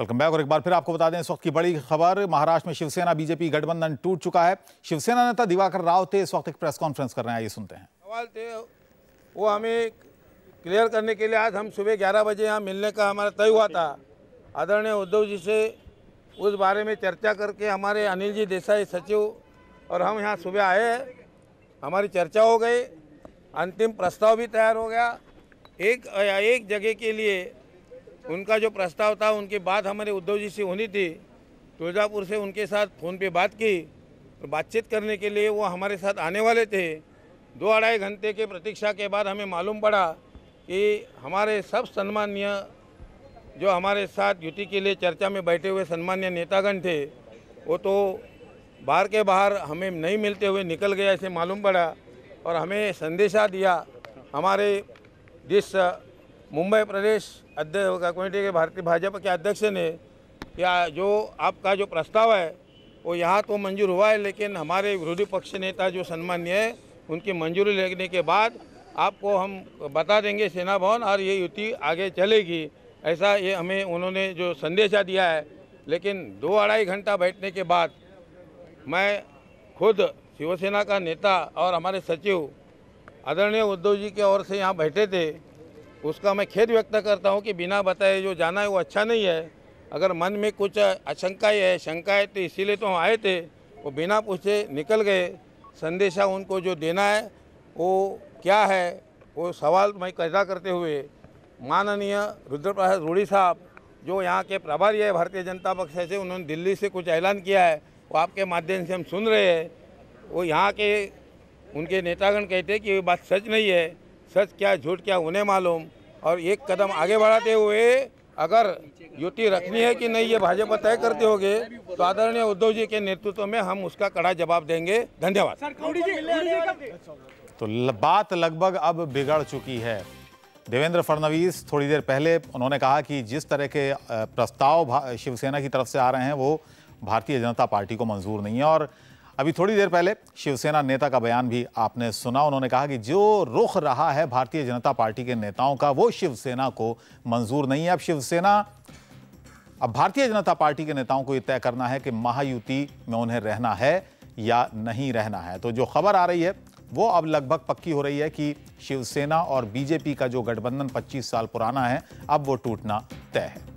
welcome back और एक बार फिर आपको बता दें इस वक्त की बड़ी खबर महाराष्ट्र में शिवसेना बीजेपी गठबंधन टूट चुका है शिवसेना नेता दिवाकर राव थे इस वक्त एक प्रेस कॉन्फ्रेंस कर रहे हैं ये सुनते हैं सवाल थे तो वो हमें क्लियर करने के लिए आज हम सुबह ग्यारह बजे यहाँ मिलने का हमारा तय हुआ था आदरणीय उद्धव जी से उस बारे में चर्चा करके हमारे अनिल जी देसाई सचिव और हम यहाँ सुबह आए हमारी चर्चा हो गई अंतिम प्रस्ताव भी तैयार हो गया एक एक जगह के लिए उनका जो प्रस्ताव था उनकी बात हमारे उद्धव जी से होनी थी तुलजापुर से उनके साथ फ़ोन पे बात की और तो बातचीत करने के लिए वो हमारे साथ आने वाले थे दो अढ़ाई घंटे के प्रतीक्षा के बाद हमें मालूम पड़ा कि हमारे सब सम्मान्य जो हमारे साथ युति के लिए चर्चा में बैठे हुए सम्मान्य नेतागण थे वो तो बाहर के बाहर हमें नहीं मिलते हुए निकल गया ऐसे मालूम पड़ा और हमें संदेशा दिया हमारे जिस मुंबई प्रदेश अध्यक्ष कमेटी के भारतीय भाजपा के अध्यक्ष ने या जो आपका जो प्रस्ताव है वो यहाँ तो मंजूर हुआ है लेकिन हमारे विरोधी पक्ष नेता जो सम्मान्य है उनकी मंजूरी लेने के बाद आपको हम बता देंगे सेना भवन और ये युति आगे चलेगी ऐसा ये हमें उन्होंने जो संदेशा दिया है लेकिन दो अढ़ाई घंटा बैठने के बाद मैं खुद शिवसेना का नेता और हमारे सचिव आदरणीय उद्धव जी की ओर से यहाँ बैठे थे उसका मैं खेद व्यक्त करता हूँ कि बिना बताए जो जाना है वो अच्छा नहीं है अगर मन में कुछ आशंकाएँ है शंकाएँ तो इसीलिए तो हम आए थे वो बिना पूछे निकल गए संदेशा उनको जो देना है वो क्या है वो सवाल मैं पैदा करते हुए माननीय रुद्र प्रसाद रूढ़ी साहब जो यहाँ के प्रभारी है भारतीय जनता पक्ष से उन्होंने दिल्ली से कुछ ऐलान किया है वो आपके माध्यम से हम सुन रहे हैं वो यहाँ के उनके नेतागण कहते हैं कि ये बात सच नहीं है सच क्या झूठ क्या उन्हें मालूम और एक कदम आगे बढ़ाते हुए अगर युति रखनी है कि नहीं ये भाजपा तय करते होगे तो आदरणीय उद्धव जी के नेतृत्व में हम उसका कड़ा जवाब देंगे धन्यवाद तो बात लगभग अब बिगड़ चुकी है देवेंद्र फडणवीस थोड़ी देर पहले उन्होंने कहा कि जिस तरह के प्रस्ताव शिवसेना की तरफ से आ रहे हैं वो भारतीय जनता पार्टी को मंजूर नहीं है और अभी थोड़ी देर पहले शिवसेना नेता का बयान भी आपने सुना उन्होंने कहा कि जो रुख रहा है भारतीय जनता पार्टी के नेताओं का वो शिवसेना को मंजूर नहीं है अब शिवसेना अब भारतीय जनता पार्टी के नेताओं को ये तय करना है कि महायुति में उन्हें रहना है या नहीं रहना है तो जो खबर आ रही है वो अब लगभग पक्की हो रही है कि शिवसेना और बीजेपी का जो गठबंधन 25 साल पुराना है अब वो टूटना तय है